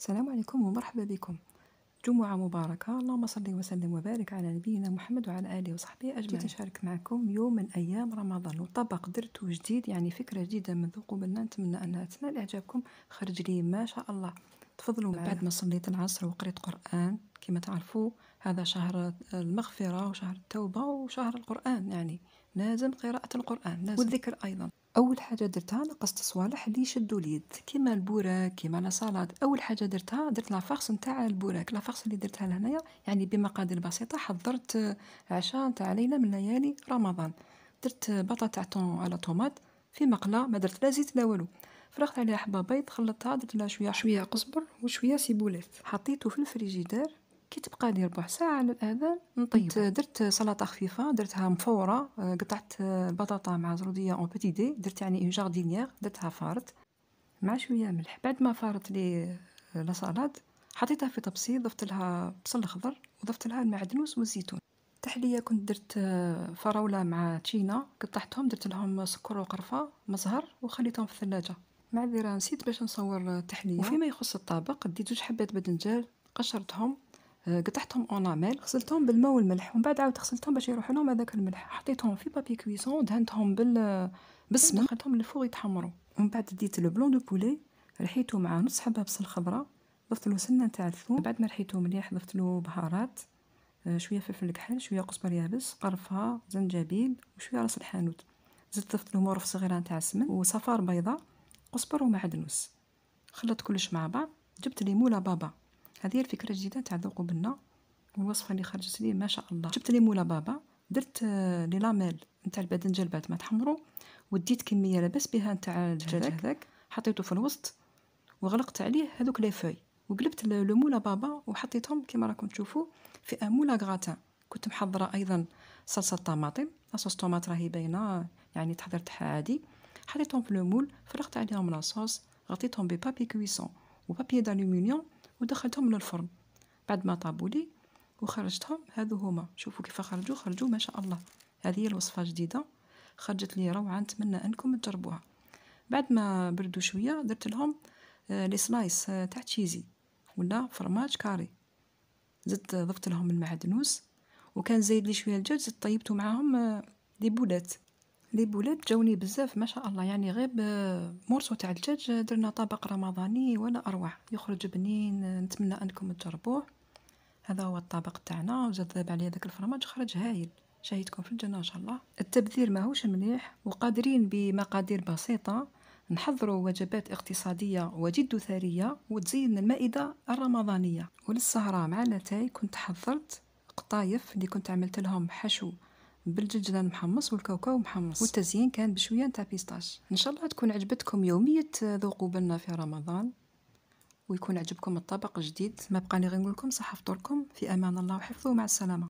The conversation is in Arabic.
السلام عليكم ومرحبا بكم جمعة مباركة اللهم صل وسلم وبارك على نبينا محمد وعلى آله وصحبه أجمعين نشارك معكم يوم من أيام رمضان وطبق درته جديد يعني فكرة جديدة منذ بنا نتمنى أنها تنال إعجابكم خرج لي ما شاء الله تفضلوا معايا بعد ما صليت العصر وقريت قرآن كما تعرفوا هذا شهر المغفرة وشهر التوبة وشهر القرآن يعني لازم قراءة القرآن لازم. والذكر أيضا أول حاجة درتها نقصت صوالح اللي يشدوا اليد كيما البوراك كيما لا صالاد أول حاجة درتها درت لافاغس نتاع البوراك لافاغس اللي درتها لهنايا يعني بمقادير بسيطة حضرت عشاء نتاع ليلة من ليالي رمضان درت بطاطا تاع على طوماط في مقلة ما درت لا زيت لا والو فرغت عليها حبه بيض خلطتها درت لها شويه شويه قزبر وشويه سيبولات حطيته في الفريجيدار كي تبقى لي ربع ساعه على الاذان نطيب درت سلطه خفيفه درتها مفوره آه، قطعت البطاطا آه، مع زروديه اون بيتي دي درت يعني اون جاردينيير درتها فارت مع شويه ملح بعد ما فارت لي آه، لا حطيتها في طبسي ضفت لها بصل خضر وضفت لها المعدنوس والزيتون تحلية كنت درت فراولة مع تشينا قطعتهم درت لهم سكر وقرفة مزهر وخليتهم في الثلاجة معذره نسيت باش نصور تحليه وفيما يخص الطبق ديت جوج حبات بدنجال قشرتهم آه، قطعتهم اوناميل غسلتهم بالماء والملح ومن بعد عاود غسلتهم باش يروح لهم هذاك الملح حطيتهم في بابي كويسون دهنتهم بال آه، بالسمن دخلتهم للفوق يتحمروا ومن بعد ديت لو بلون دو بولي رحيته مع نص حبه بصل خضراء ضفت له سنه نتاع الثوم بعد ما رحيته مليح ضفت له بهارات آه، شويه فلفل كحل شويه قزبر يابس قرفه زنجبيل وشويه راس الحانوت زدت ضفت له مورف صغيره نتاع السمن وصفار بيضه قزبر ومعدنوس خلطت كلش مع بعض جبت ليمو لا بابا هذه الفكره الجديده تاع ذوقوا بنا والوصفه اللي خرجت لي ما شاء الله جبت ليمو لا بابا درت آه، لي لاميل نتاع الباذنجان بعد ما تحمروا وديت كميه لبس بها نتاع الدجاج هذاك حطيته في الوسط وغلقت عليه هذوك لي فوي وقلبت لو مولا بابا وحطيتهم كما راكم تشوفوا في امولا مولا غراتان كنت محضره ايضا صلصه طماطم صوص طوماط راهي باينه يعني تحضرتها عادي حطيتهم في المول فرغت عليهم لاصوص غطيتهم ببابي كويسون وبابي دالومنيوم ودخلتهم للفرن بعد ما طابوا لي وخرجتهم هذو هما شوفوا كيف خرجوا خرجوا ما شاء الله هذه هي الوصفه جديده خرجت لي روعه نتمنى انكم تجربوها بعد ما بردوا شويه درت لهم آه، لي سلايس آه، تاع تشيزي ولا فرماج كاري زدت ضفت لهم المعدنوس وكان زايد لي شويه الدجاج زدت طيبته معاهم دي آه، بولات لي بولات جاوني بزاف ما شاء الله يعني غير بمورسو تاع الدجاج درنا طبق رمضاني ولا اروع يخرج بنين نتمنى انكم تجربوه هذا هو الطبق تاعنا وزاد ذاب عليه هذاك الفرماج خرج هايل شاهدكم في الجنه ان شاء الله التبذير ماهوش مليح وقادرين بمقادير بسيطه نحضروا وجبات اقتصادية وجد ثرية وتزين المائدة الرمضانية وللسهرة مع نتاي كنت حضرت قطايف اللي كنت عملت لهم حشو بالجلجلان محمص والكاوكاو محمص والتزيين كان بشويه نتاع بيستاش ان شاء الله تكون عجبتكم يوميه ذوقوا بالنا في رمضان ويكون عجبكم الطبق الجديد ما بقاني غير نقول لكم صحه فطوركم في امان الله وحفظه مع السلامه